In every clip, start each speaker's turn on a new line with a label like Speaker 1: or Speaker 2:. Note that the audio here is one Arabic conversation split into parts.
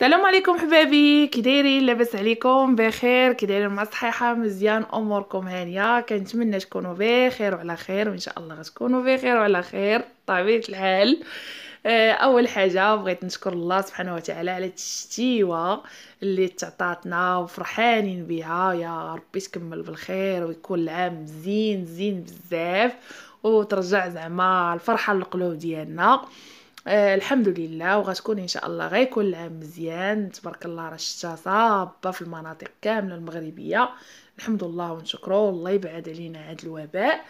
Speaker 1: السلام عليكم حبابي كي دايرين لاباس عليكم بخير كي دايرين مع صحيحه مزيان اموركم هانيه كنتمنى تكونوا بخير وعلى خير وان شاء الله غتكونوا بخير وعلى خير طبيعه الحال آه، اول حاجه بغيت نشكر الله سبحانه وتعالى على التشتيوه اللي تعطاتنا وفرحانين بها يا ربي تكمل بالخير ويكون العام زين زين بزاف وترجع زعما الفرحه للقلوب ديالنا آه، الحمد لله وغتكون ان شاء الله غيكون العام مزيان تبارك الله راه الشتا صابه في المناطق كامله المغربيه الحمد لله ونشكرو الله يبعد علينا هذا الوباء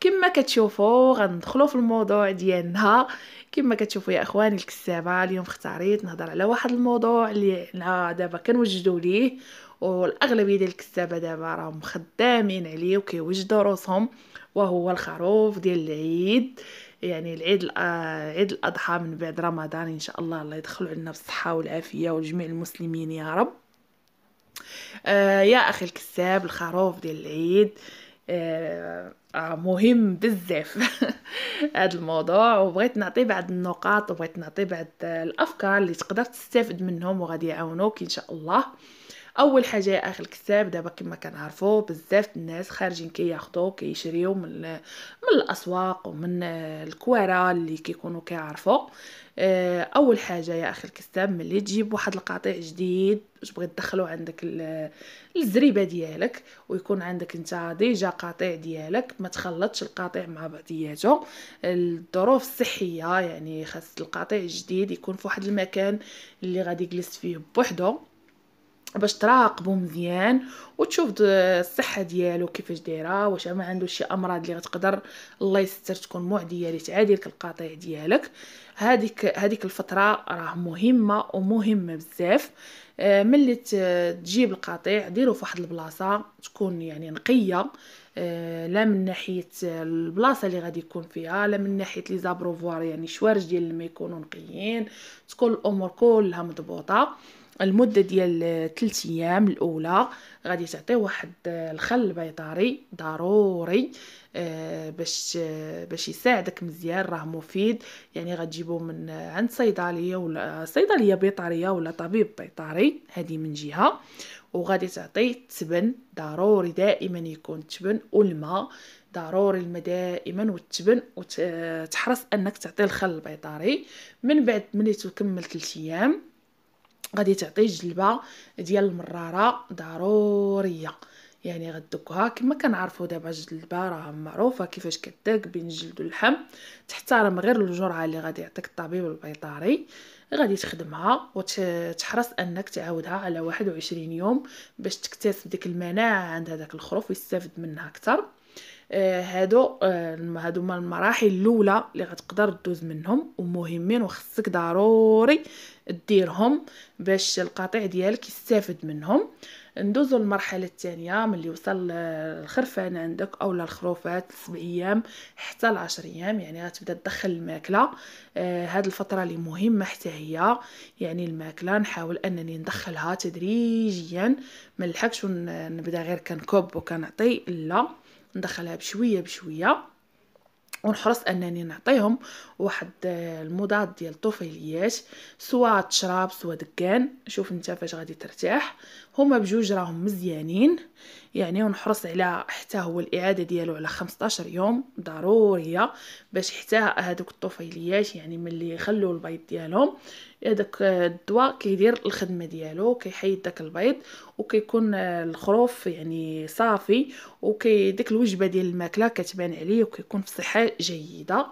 Speaker 1: كما كتشوفوا غندخلوا في الموضوع ديالنا كما كتشوفوا يا اخواني الكسابه اليوم اختاريت نهضر على واحد الموضوع اللي حنا دابا كنوجدوا ليه والاغلبيه ديال الكسابه دابا راهم خدامين عليه وكيوجدوا روسهم وهو الخروف ديال العيد يعني العيد آه، عيد الأضحى من بعد رمضان إن شاء الله الله يدخل عنا بالصحة والعافية وجميع المسلمين يا رب آه يا أخي الكساب الخروف ديال العيد آه, آه، مهم بزاف هذا الموضوع وبغيت نعطي بعض النقاط وبغيت نعطي بعض الافكار اللي تقدر تستافد منهم وغادي يعاونوك ان شاء الله اول حاجه يا اخي الكساب دابا كما كنعرفوا بزاف الناس خارجين كياخذوا كي كيشريو من من الاسواق ومن الكوارع اللي كيكونوا كيعرفوا آه، اول حاجه يا اخي الكساب ملي تجيب واحد القطيع جديد باش بغيت تدخلو عندك الزريبه ديالك ويكون عندك انت ديجا قطيع ديالك ما تخلطش القطيع مع بعضياته الظروف الصحيه يعني خاص القطيع الجديد يكون في واحد المكان اللي غادي يجلس فيه بوحدو باش تراقبو مزيان وتشوف الصحه ديالو كيفاش دايره واش ما عندوش شي امراض اللي غتقدر الله يستر تكون معديه تعادي لك القطيع ديالك هذيك هذيك الفتره راه مهمه ومهمه بزاف آه، ملي تجيب القطيع ديرو فواحد البلاصه تكون يعني نقيه آه، لا من ناحيه البلاصه اللي غادي يكون فيها لا من ناحيه لي زابروفوار يعني شوارج ديال الماء يكونوا نقيين تكون الامور كلها مضبوطه المده ديال 3 ايام الاولى غادي تعطي واحد آه، الخل البيطري ضروري آه، باش باش يساعدك مزيان راه مفيد يعني غتجيبو من عند صيدليه ولا صيدليه بيطاريه ولا طبيب بيطاري هذه من جهه وغادي تعطي التبن ضروري دائما يكون التبن والماء ضروري الماء دائما والتبن وتحرص انك تعطي الخل البيطاري من بعد ملي تكمل 3 ايام غادي تعطي جلبه ديال المراره ضروريه يعني غدكها كما كنعرفوا دابا الجلبه راه معروفه كيفاش كداك بين الجلد اللحم تحترم غير الجرعه اللي غادي يعطيك الطبيب البيطري غادي تخدمها وتحرص انك تعاودها على 21 يوم باش تكتسب ديك المناعه عند هذاك الخروف ويستافد منها اكثر هادو آه، هادو هما المراحل الاولى اللي غتقدر دوز منهم ومهمين وخصك ضروري ديرهم باش القطيع ديالك يستافد منهم ندوزو للمرحله الثانيه ملي وصل آه، الخرفان عندك اولا الخروفات سبع ايام حتى لعشر ايام يعني غتبدا تدخل الماكله آه هاد الفتره اللي مهمه حتى هي يعني الماكله نحاول انني ندخلها تدريجيا ما نلحقش نبدا غير كنكب وكنعطي لا ندخلها بشويه بشويه ونحرص انني نعطيهم واحد آه، المضاد ديال الطفيليات سواء تشراب سواء دكان شوف انت فاش غادي ترتاح هما بجوج راهم مزيانين يعني ونحرص على حتى هو الاعاده ديالو على 15 يوم ضروريه باش حتى هذوك الطفيليات يعني ملي يخلوا البيض ديالهم هذاك الدواء كيدير الخدمه ديالو كيحيد داك البيض وكيكون الخروف يعني صافي وكي ديك الوجبه ديال الماكله كتبان عليه وكيكون في صحه جيده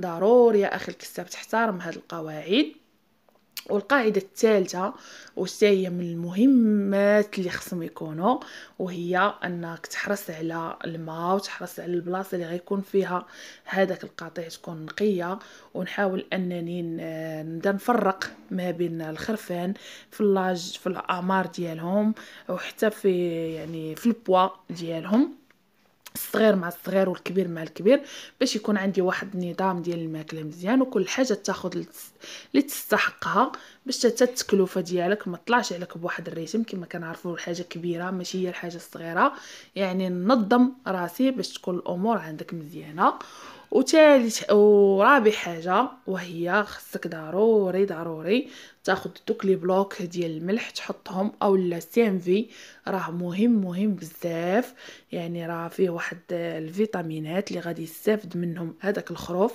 Speaker 1: ضروري يا اخي الكساب تحترم هاد القواعد والقاعدة الثالثة وحتى هي من المهمات اللي خصهم يكونوا وهي انك تحرص على الماء وتحرص على البلاصه اللي غيكون فيها هذاك القطيع تكون نقيه ونحاول انني نبدا نفرق ما بين الخرفان في اللاج في الاعمار ديالهم وحتى في يعني في البوا ديالهم الصغير مع الصغير والكبير مع الكبير باش يكون عندي واحد النظام ديال الماكله مزيان وكل حاجه تاخذ اللي تستحقها باش حتى التكلفه ديالك ما طلعش عليك بواحد الريتم كما كنعرفوا الحاجه كبيره ماشي هي الحاجه الصغيره يعني نظم راسي باش تكون الامور عندك مزيانه وثالث ورابع حاجه وهي خصك ضروري ضروري تاخذ دوك لي بلوك ديال الملح تحطهم اولا سي في راه مهم مهم بزاف يعني راه فيه واحد الفيتامينات اللي غادي يستافد منهم هذاك الخروف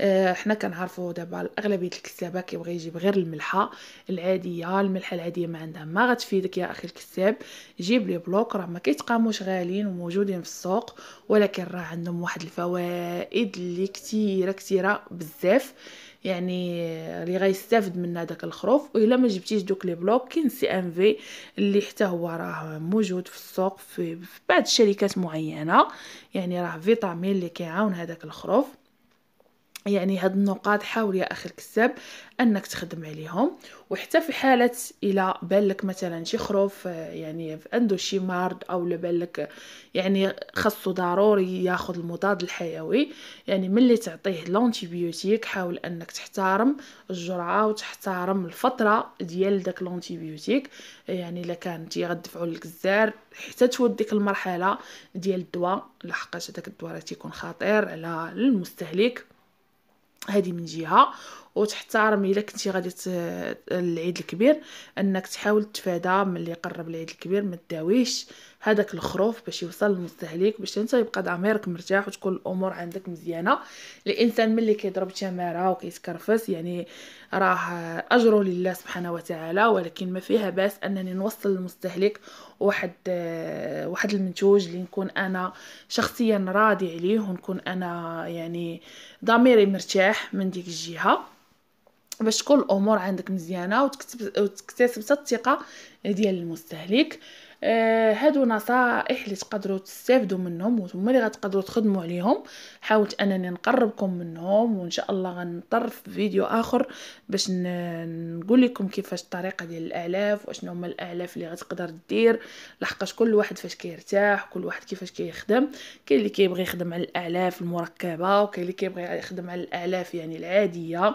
Speaker 1: احنا آه، كنعرفوا دابا اغلبيه الكسابه كيبغي يجيب غير الملحه العاديه الملحه العاديه ما عندها ما غتفيدك يا اخي الكساب جيب لي بلوك راه ما كيتقاموش غاليين وموجودين في السوق ولكن راه عندهم واحد الفوائد اللي كثيره كثيره بزاف يعني اللي غيستافد منها داك الخروف والا ما جبتيش دوك لي بلوك كاين سي ام في اللي حتى هو راه موجود في السوق في, في بعض الشركات معينه يعني راه فيتامين اللي كيعاون هذاك الخروف يعني هاد النقاط حاول يا اخي الكذاب انك تخدم عليهم وحتى في حاله الى بالك مثلا شي خروف آه، يعني عنده شي مرض او بالك يعني خاصو ضروري ياخذ المضاد الحيوي يعني ملي تعطيه لونتيبيوتيك حاول انك تحترم الجرعه وتحترم الفتره ديال داك لونتيبيوتيك يعني الا كان تيغدفعوا لك الزار حتى توديك المرحله ديال الدواء لحقاش هذاك الدواء راه تيكون خطير على المستهلك هذه من جهه وتحترم الا كنتي غادي العيد الكبير انك تحاول تفادى ملي يقرب العيد الكبير ما تداويش هذاك الخروف باش يوصل للمستهلك باش انت يبقى ضميرك مرتاح وتكون الامور عندك مزيانه الانسان ملي كيضرب تماره وكيتكرفس يعني راه اجره لله سبحانه وتعالى ولكن ما فيها باس انني نوصل للمستهلك واحد واحد المنتوج اللي نكون انا شخصيا راضي عليه ونكون انا يعني ضميري مرتاح من ديك الجهه باش تكون الامور عندك مزيانه وتكتسب الثقه ديال المستهلك آه، هادو نصائح اللي تقدروا تستافدوا منهم وثم اللي غتقدروا تخدموا عليهم حاولت انني نقربكم منهم وان شاء الله غنضطر في فيديو اخر باش نقول لكم كيفاش الطريقه ديال الاعلاف واشنو هما الاعلاف اللي غتقدر دير لحقاش كل واحد فاش كيرتاح كل واحد كيفاش كيخدم كاين اللي كيبغي يخدم على الاعلاف المركبه وكاين اللي كيبغي يخدم على الاعلاف يعني العاديه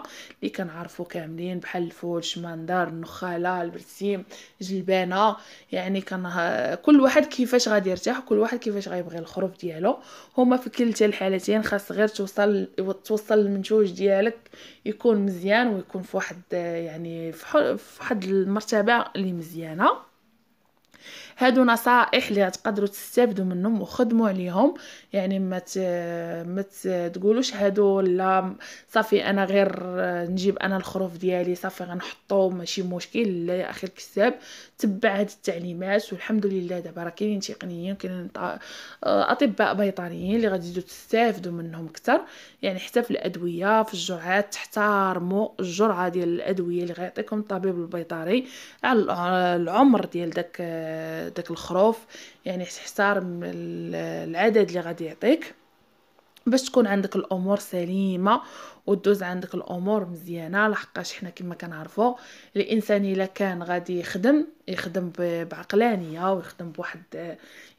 Speaker 1: اللي كنعرفوا كاملين بحال الفول الشمندر النخاله البرسيم جلبانه يعني كنهار راه كل واحد كيفاش غادي يرتاح كل واحد كيفاش غيبغي الخروف ديالو هما في كلتا الحالتين خاص غير توصل توصل المنتوج ديالك يكون مزيان ويكون في واحد يعني في واحد المرتبه اللي مزيانه هادو نصائح اللي تقدروا تستافدوا منهم وخدموا عليهم يعني ما مت... ما تقولوش هادو لا صافي انا غير نجيب انا الخروف ديالي صافي غنحطو ماشي مشكل لا يا اخي الكساب تبع هاد التعليمات والحمد لله دابا راه كاينين تقنيين كاينين آه، اطباء بيطريين اللي غادي تستافدوا منهم اكثر يعني حتى في الادويه في الجرعات تحترموا الجرعه ديال الادويه اللي غيعطيكم الطبيب البيطري على العمر ديال داك آه، داك الخروف يعني احترم العدد اللي غادي يعطيك باش تكون عندك الامور سليمه ودوز عندك الامور مزيانه لحقاش حنا كما كنعرفوا الانسان الا كان غادي يخدم يخدم بعقلانيه ويخدم بواحد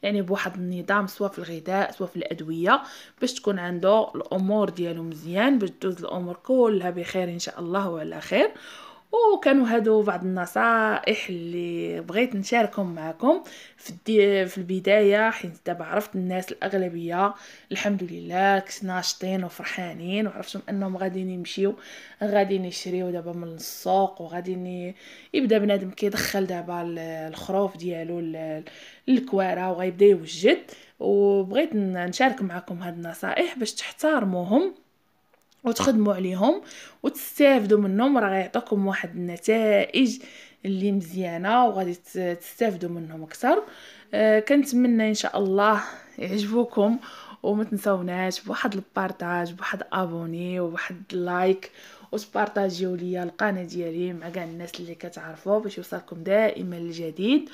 Speaker 1: يعني بواحد النظام سواء في الغذاء سواء في الادويه باش تكون عنده الامور ديالو مزيان باش دوز الامور كلها بخير ان شاء الله وعلى خير وكانوا هادو بعض النصائح آه، اللي بغيت نشاركهم معكم في, في البدايه حيت دابا عرفت الناس الاغلبيه الحمد لله كنت ناشطين وفرحانين وعرفتهم انهم غاديين يمشيو غاديين يشريو دابا من السوق وغاديين يبدا بنادم كيدخل دابا الخروف ديالو للكواره وغيبدا يوجد وبغيت نشارك معكم هاد النصائح باش تحترموهم وتخدموا عليهم وتستافدوا منهم راه غيعطيكم واحد النتائج اللي مزيانه وغادي تستافدوا منهم اكثر أه كنتمنى ان شاء الله يعجبوكم وما تنساوناش بواحد البارطاج بواحد ابوني وواحد لايك وتبارطاجيو ليا القناه ديالي مع كاع الناس اللي كتعرفوا باش يوصلكم دائما الجديد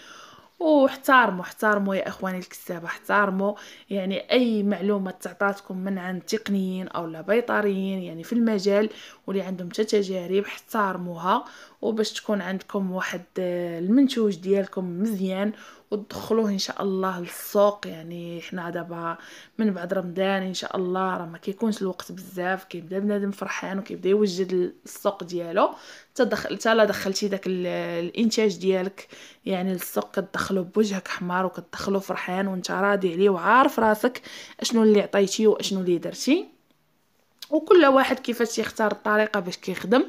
Speaker 1: واحترموا احترموا يا اخواني الكتاب احترموا يعني اي معلومه تعطاتكم من عند تقنيين او لابيطريين يعني في المجال واللي عندهم تجارب احترموها وباش تكون عندكم واحد آه، المنتوج ديالكم مزيان وتدخلوه ان شاء الله للسوق يعني حنا دابا من بعد رمضان ان شاء الله راه ما كيكونش الوقت بزاف كيبدا بنادم فرحان وكيبدا يوجد السوق ديالو تدخل لا دخلتي داك الانتاج ديالك يعني للسوق كتدخلو بوجهك حمار وكتدخلو فرحان وانت راضي عليه وعارف راسك اشنو اللي عطيتي واشنو اللي درتي وكل واحد كيفاش يختار الطريقه باش كيخدم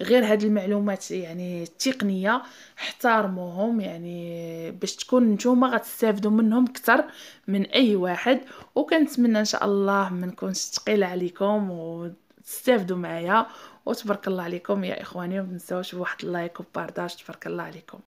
Speaker 1: غير هاد المعلومات يعني التقنيه احترموهم يعني باش تكون نتوما غتستافدوا منهم كتر من اي واحد وكنتمنى ان شاء الله ما نكونش ثقيله عليكم وتستافدوا معايا وتبارك الله عليكم يا اخواني وما تنساوش بواحد اللايك وبارطاج تبارك الله عليكم